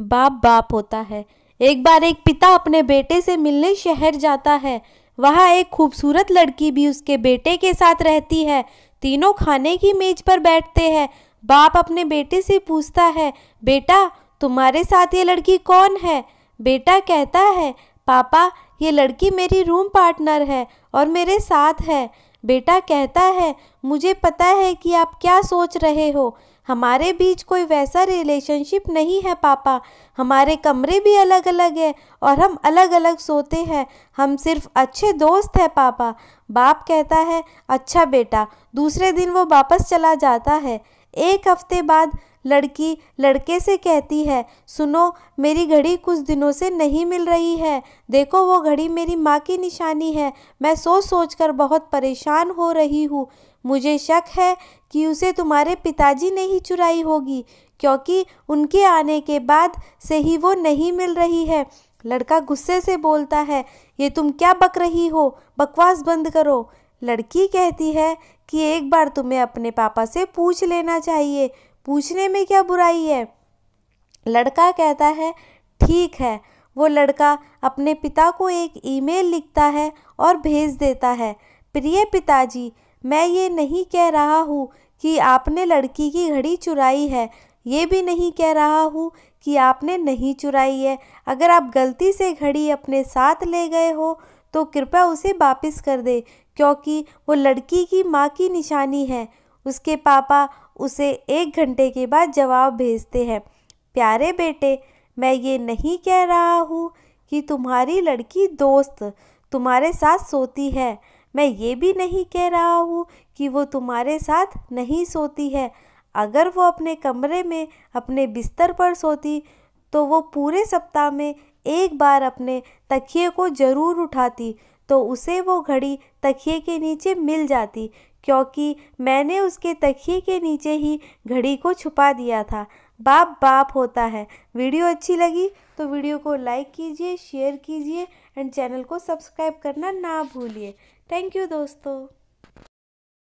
बाप बाप होता है एक बार एक पिता अपने बेटे से मिलने शहर जाता है वहाँ एक खूबसूरत लड़की भी उसके बेटे के साथ रहती है तीनों खाने की मेज पर बैठते हैं बाप अपने बेटे से पूछता है बेटा तुम्हारे साथ ये लड़की कौन है बेटा कहता है पापा ये लड़की मेरी रूम पार्टनर है और मेरे साथ है बेटा कहता है मुझे पता है कि आप क्या सोच रहे हो हमारे बीच कोई वैसा रिलेशनशिप नहीं है पापा हमारे कमरे भी अलग अलग हैं और हम अलग अलग सोते हैं हम सिर्फ अच्छे दोस्त हैं पापा बाप कहता है अच्छा बेटा दूसरे दिन वो वापस चला जाता है एक हफ्ते बाद लड़की लड़के से कहती है सुनो मेरी घड़ी कुछ दिनों से नहीं मिल रही है देखो वो घड़ी मेरी माँ की निशानी है मैं सोच सोच कर बहुत परेशान हो रही हूँ मुझे शक है कि उसे तुम्हारे पिताजी ने ही चुराई होगी क्योंकि उनके आने के बाद से ही वो नहीं मिल रही है लड़का गुस्से से बोलता है ये तुम क्या बक रही हो बकवास बंद करो लड़की कहती है कि एक बार तुम्हें अपने पापा से पूछ लेना चाहिए पूछने में क्या बुराई है लड़का कहता है ठीक है वो लड़का अपने पिता को एक ईमेल लिखता है और भेज देता है प्रिय पिताजी मैं ये नहीं कह रहा हूँ कि आपने लड़की की घड़ी चुराई है ये भी नहीं कह रहा हूँ कि आपने नहीं चुराई है अगर आप गलती से घड़ी अपने साथ ले गए हो तो कृपया उसे वापस कर दे क्योंकि वो लड़की की माँ की निशानी है उसके पापा उसे एक घंटे के बाद जवाब भेजते हैं प्यारे बेटे मैं ये नहीं कह रहा हूँ कि तुम्हारी लड़की दोस्त तुम्हारे साथ सोती है मैं ये भी नहीं कह रहा हूँ कि वो तुम्हारे साथ नहीं सोती है अगर वो अपने कमरे में अपने बिस्तर पर सोती तो वो पूरे सप्ताह में एक बार अपने तकिए को ज़रूर उठाती तो उसे वो घड़ी तकिए के नीचे मिल जाती क्योंकि मैंने उसके तकिए के नीचे ही घड़ी को छुपा दिया था बाप बाप होता है वीडियो अच्छी लगी तो वीडियो को लाइक कीजिए शेयर कीजिए एंड चैनल को सब्सक्राइब करना ना भूलिए थैंक यू दोस्तों